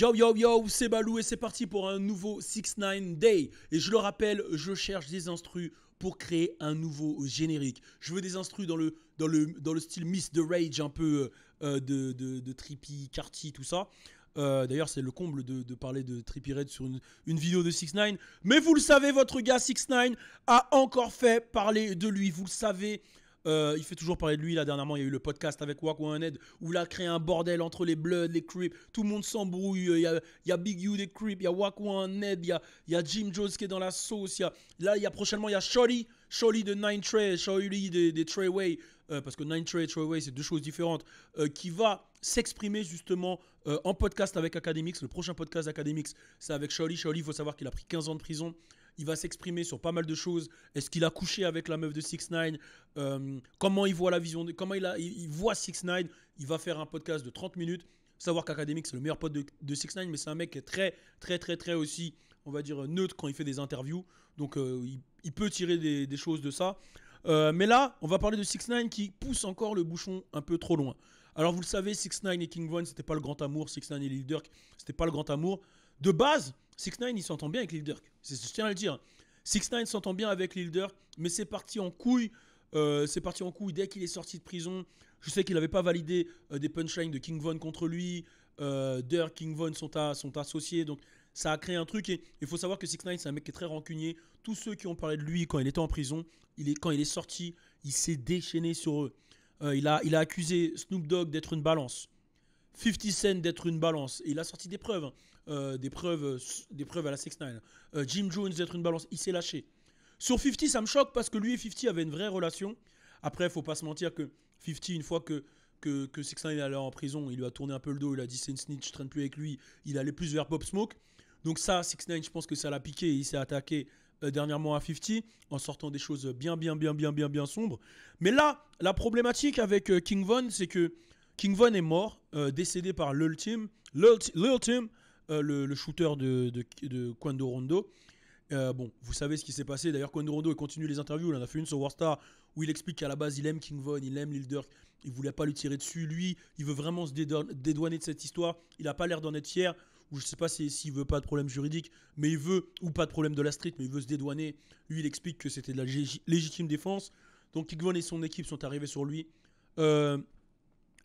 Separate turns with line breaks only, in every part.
Yo yo yo, c'est Balou et c'est parti pour un nouveau 6-9 Day. Et je le rappelle, je cherche des instrus pour créer un nouveau générique. Je veux des instrus dans le, dans le, dans le style Miss the Rage, un peu euh, euh, de, de, Trippy, Carty, tout ça. Euh, d'ailleurs, c'est le comble de, parler de Trippy Red sur une, une vidéo de 6 9 Mais vous le savez, votre gars 6 9 a encore fait parler de lui. Vous le savez, euh, il fait toujours parler de lui. Là, dernièrement, il y a eu le podcast avec Wack où où a créé un bordel entre les Bloods, les Creeps. Tout le monde s'embrouille. Euh, il y a, Big U des Creeps, il y a Wack Ed, il y a, Jim Jones qui est dans la sauce. là, il y a prochainement, il y a Sholly. Sholly de Nine Trey, Sholly des, Treyway. Euh, parce que Nine Trey et Treyway, c'est deux choses différentes. qui va s'exprimer justement en podcast avec Academics. Le prochain podcast Academics, c'est avec Sholly. Sholly, il faut savoir qu'il a pris 15 ans de prison il va s'exprimer sur pas mal de choses. Est-ce qu'il a couché avec la meuf de 6 9 euh, Comment il voit la vision de, Comment il, voit 6 9 Il va faire un podcast de 30 minutes. Savoir qu'Académique, c'est le meilleur pote de, de 6 9 mais c'est un mec qui est très, très, très, très aussi, on va dire, neutre quand il fait des interviews. Donc, euh, il, peut tirer des, choses de ça. Euh, mais là, on va parler de 6 9 qui pousse encore le bouchon un peu trop loin. Alors vous le savez, 6 9 et King Von, c'était pas le grand amour. 6 9 et Lil Durk, c'était pas le grand amour. De base, 6 9 il s'entend bien avec Lil Durk. Je tiens à le dire. 6 9 s'entend bien avec Lil Durk, mais c'est parti en couille. Euh, c'est parti en couille dès qu'il est sorti de prison. Je sais qu'il n'avait pas validé euh, des punchlines de King Von contre lui. Euh, Durk, King Von sont, associés. Donc ça a créé un truc. Et il faut savoir que 6 9 c'est un mec qui est très rancunier. Tous ceux qui ont parlé de lui quand il était en prison, il est, quand il est sorti, il s'est déchaîné sur eux. Euh, il, a, il a accusé Snoop Dogg d'être une balance. 50 Cent d'être une balance. Et il a sorti des preuves. Hein. Euh, des, preuves, euh, des preuves à la 6 euh, Jim Jones être une balance, il s'est lâché. Sur 50, ça me choque parce que lui et 50 avaient une vraie relation. Après, faut pas se mentir que 50, une fois que que, que est allé en prison, il lui a tourné un peu le dos, il a dit c'est une snitch, je traîne plus avec lui, il allait plus vers Bob Smoke. Donc ça, 6 9 je pense que ça l'a piqué il s'est attaqué dernièrement à 50 en sortant des choses bien, bien, bien, bien, bien, bien sombres. Mais là, la problématique avec King Von, c'est que King Von est mort, décédé par Lil Tim. Lil euh, le, shooter de, de, de Quando Rondo. Euh, bon, vous savez ce qui s'est passé. D'ailleurs, Quando Rondo continue les interviews. Il en a fait une sur Warstar où il explique qu'à la base, il aime King Von, il aime Lil Durk. Il voulait pas lui tirer dessus. Lui, il veut vraiment se dédouaner de cette histoire. Il a pas l'air d'en être fier. Ou je sais pas s'il ne veut pas de problème juridique, mais il veut, ou pas de problème de la street, mais il veut se dédouaner. Lui, il explique que c'était de la légitime défense. Donc, King Von et son équipe sont arrivés sur lui. Euh,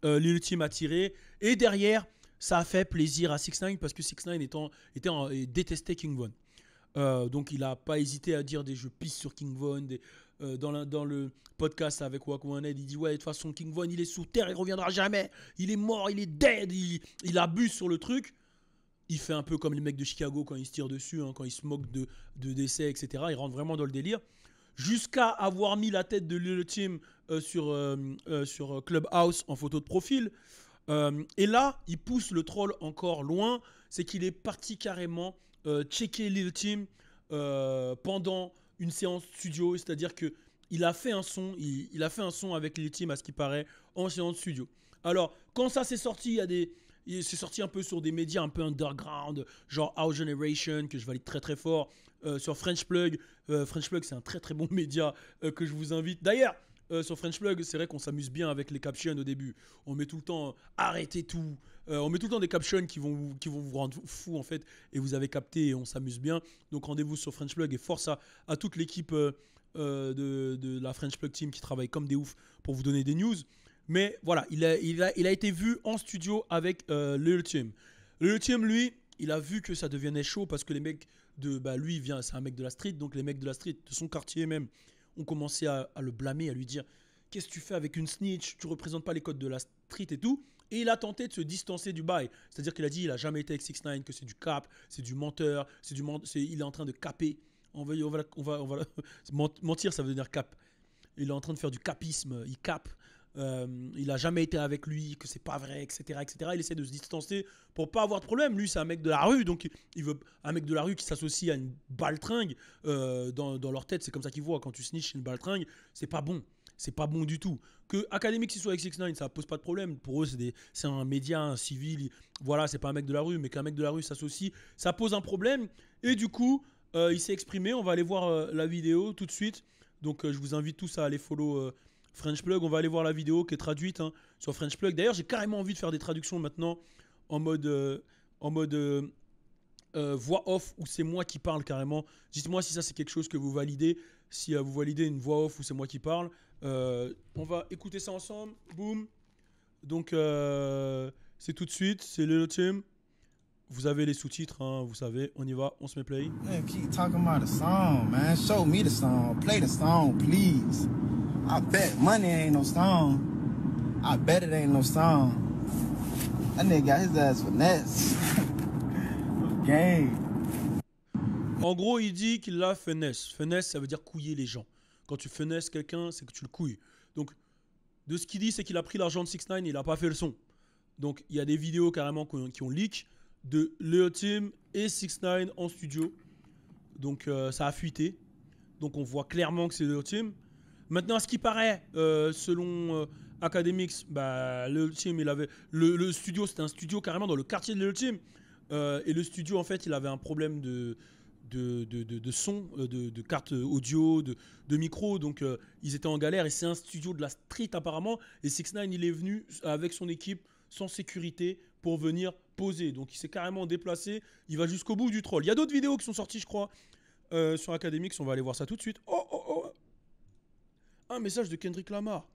euh, Lil a tiré. Et derrière, ça a fait plaisir à 6 9 parce que 6 9 étant, était détestait King Von. Euh, donc il n'a pas hésité à dire des jeux pisse sur King Von. Euh, dans, dans, le podcast avec Wakwaned, il dit ouais de toute façon King Von il est sous terre, il reviendra jamais, il est mort, il est dead, il, abuse sur le truc. Il fait un peu comme les mecs de Chicago quand ils se tirent dessus, hein, quand ils se moquent de, décès, etc. Il rentre vraiment dans le délire. Jusqu'à avoir mis la tête de Lil Team euh, sur, sur Clubhouse en photo de profil. Euh, et là, il pousse le troll encore loin, c'est qu'il est parti carrément euh, checker Lil Team euh, pendant une séance studio, c'est-à-dire que il a fait un son, il, a fait un son avec Lil Team à ce qui paraît en séance studio. Alors, quand ça s'est sorti, il y a des c'est sorti un peu sur des médias un peu underground, genre Our Generation, que je valide très très fort, sur French Plug. French Plug, c'est un très très bon média que je vous invite. D'ailleurs, euh, sur French c'est vrai qu'on s'amuse bien avec les captions au début. On met tout le temps arrêtez tout. Euh, on met tout le temps des captions qui vont, qui vont vous rendre fou en fait. Et vous avez capté et on s'amuse bien. Donc rendez-vous sur French Plug et force à, toute l'équipe euh, de, la French Plug Team qui travaille comme des ouf pour vous donner des news. Mais voilà, il a, il a, il a été vu en studio avec Lil Team. Team, lui, il a vu que ça devenait chaud parce que les mecs de. Bah, lui, vient, c'est un mec de la street. Donc les mecs de la street, de son quartier même on commencé à, le blâmer, à lui dire Qu'est-ce que tu fais avec une snitch Tu représentes pas les codes de la street et tout. Et il a tenté de se distancer du bail. C'est-à-dire qu'il a dit il a jamais été avec 6 9 que c'est du cap, c'est du menteur, c'est du c'est il est en train de caper. On va, on va, on va mentir, ça veut dire cap. Il est en train de faire du capisme, il cap euh, il a jamais été avec lui, que c'est pas vrai, etc., etc. Il essaie de se distancer pour pas avoir de problème. Lui, c'est un mec de la rue, donc il veut un mec de la rue qui s'associe à une baltringue euh, dans, dans, leur tête. C'est comme ça qu'ils voient quand tu snitches une baltringue, c'est pas bon. C'est pas bon du tout. Que s'il soit avec 6 9 ça pose pas de problème. Pour eux, c'est un média, un civil. Voilà, c'est pas un mec de la rue, mais qu'un mec de la rue s'associe, ça pose un problème. Et du coup, euh, il s'est exprimé. On va aller voir la vidéo tout de suite. Donc, je vous invite tous à aller follow French Plug, on va aller voir la vidéo qui est traduite hein, sur French Plug. D'ailleurs, j'ai carrément envie de faire des traductions maintenant en mode, euh, en mode euh, euh, voix off où c'est moi qui parle carrément. Dites-moi si ça c'est quelque chose que vous validez, si vous validez une voix off où c'est moi qui parle. on va écouter ça ensemble. Boum. Donc c'est tout de suite, c'est le Team. Vous avez les sous-titres, hein, vous savez. On y va, on se met play. Hey, keep talking about the song, man. Show me the song. Play the song, please. I bet money ain't no song. I bet ain't no song. That nigga his ass finesse. En gros, il dit qu'il a finesse. Finesse, ça veut dire couiller les gens. Quand tu finesses quelqu'un, c'est que tu le couilles. Donc, de ce qu'il dit, c'est qu'il a pris l'argent de 6 9 et il n'a pas fait le son. Donc, il y a des vidéos carrément qui ont, leak de Leo Team et 6 en studio. Donc, euh, ça a fuité. Donc, on voit clairement que c'est Leo Maintenant, à ce qui paraît, euh, selon euh, Academics, bah, le team, il avait le, studio, c'était un studio carrément dans le quartier de l'Ultim. Euh, et le studio, en fait, il avait un problème de, de, son, de, de cartes audio, de, micro. Donc, ils étaient en galère. Et c'est un studio de la street, apparemment. Et 6 9 il est venu avec son équipe, sans sécurité, pour venir poser. Donc, il s'est carrément déplacé. Il va jusqu'au bout du troll. Il y a d'autres vidéos qui sont sorties, je crois, sur Academics. On va aller voir ça tout de suite. Oh un message de Kendrick Lamar.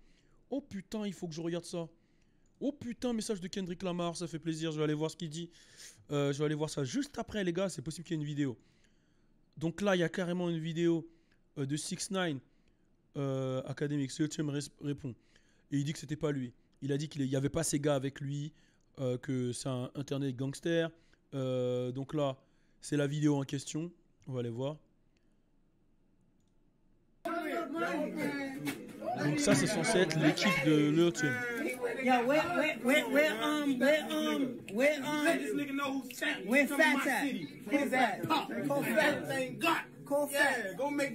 Oh putain, il faut que je regarde ça. Oh putain, message de Kendrick Lamar, ça fait plaisir, je vais aller voir ce qu'il dit. je vais aller voir ça juste après, les gars, c'est possible qu'il y ait une vidéo. Donc là, il y a carrément une vidéo de 6 9 euh, Academic. répond. Et il dit que c'était pas lui. Il a dit qu'il n'y avait pas ces gars avec lui, que c'est un internet gangster. donc là, c'est la vidéo en question. On va aller voir.
Donc ça, c'est censé être l'équipe de l'autre. Um,
um, um,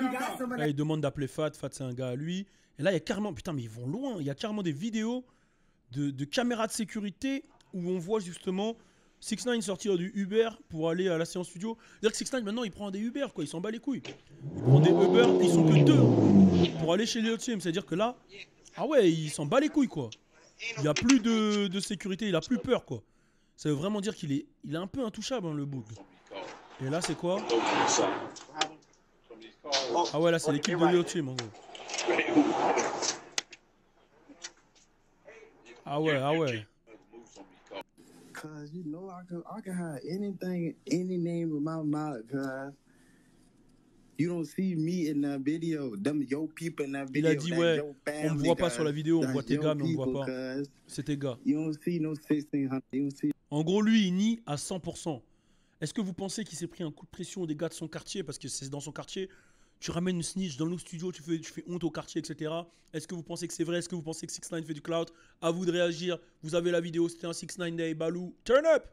oh, il demande d'appeler Fat. Fat, c'est un gars à lui. Et là, il y a carrément, putain, mais ils vont loin. Il y a carrément des vidéos de, de caméras de sécurité où on voit justement 6 9 sortir du Uber pour aller à la séance studio. C'est-à-dire que 6 9 maintenant il prend des Uber quoi, il s'en bat les couilles. Il prend des Uber, ils sont que deux pour aller chez les autres C'est-à-dire que là, ah ouais, il s'en bat les couilles quoi. Il a plus de, sécurité, il a plus peur quoi. Ça veut vraiment dire qu'il est, il est un peu intouchable hein, le bug. Et là c'est quoi Ah ouais là c'est l'équipe de Leo Team en gros. Ah ouais, ah ouais. Il a dit ouais, on me voit pas sur la vidéo, on voit tes gars mais on me voit pas. C'est tes gars. En gros, lui, il nie à 100%. Est-ce que vous pensez qu'il s'est pris un coup de pression des gars de son quartier parce que c'est dans son quartier tu ramènes une snitch dans le studio, tu fais, tu fais honte au quartier, etc. Est-ce que vous pensez que c'est vrai Est-ce que vous pensez que 6 9 fait du cloud À vous de réagir. Vous avez la vidéo, c'était un 6 9 day, Balou. Turn up